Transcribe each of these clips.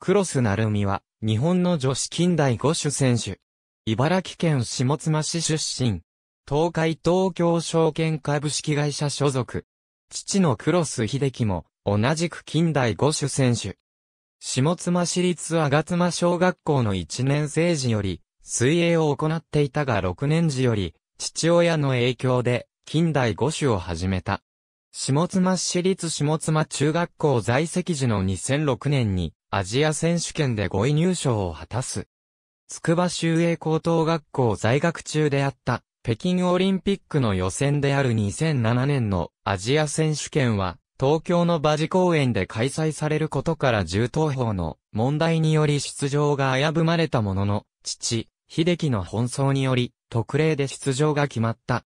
クス須成美は、日本の女子近代五種選手。茨城県下妻市出身。東海東京証券株式会社所属。父のクロス秀樹も、同じく近代五種選手。下妻市立吾妻小学校の1年生時より、水泳を行っていたが6年時より、父親の影響で、近代五種を始めた。下妻市立下妻中学校在籍時の2006年に、アジア選手権で5位入賞を果たす。筑波修英高等学校在学中であった、北京オリンピックの予選である2007年のアジア選手権は、東京の馬事公園で開催されることから重投法の問題により出場が危ぶまれたものの、父、秀樹の奔走により、特例で出場が決まった。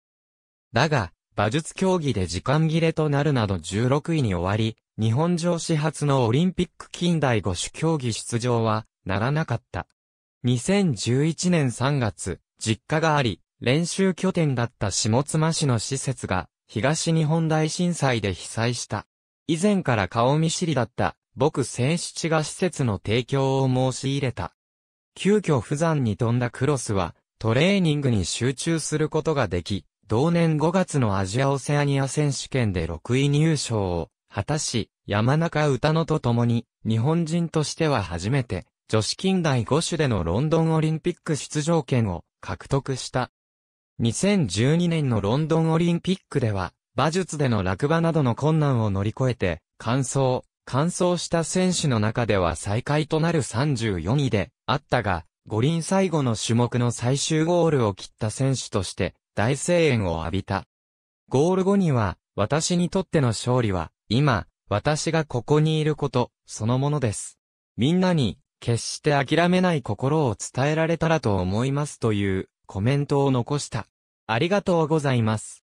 だが、馬術競技で時間切れとなるなど16位に終わり、日本上始発のオリンピック近代五種競技出場はならなかった。2011年3月、実家があり、練習拠点だった下妻市の施設が東日本大震災で被災した。以前から顔見知りだった僕正七が施設の提供を申し入れた。急遽不山に飛んだクロスはトレーニングに集中することができ、同年5月のアジアオセアニア選手権で6位入賞を果たし、山中歌野と共に、日本人としては初めて、女子近代5種でのロンドンオリンピック出場権を獲得した。2012年のロンドンオリンピックでは、馬術での落馬などの困難を乗り越えて、完走、完走した選手の中では最下位となる34位であったが、五輪最後の種目の最終ゴールを切った選手として、大声援を浴びた。ゴール後には、私にとっての勝利は、今、私がここにいること、そのものです。みんなに、決して諦めない心を伝えられたらと思いますという、コメントを残した。ありがとうございます。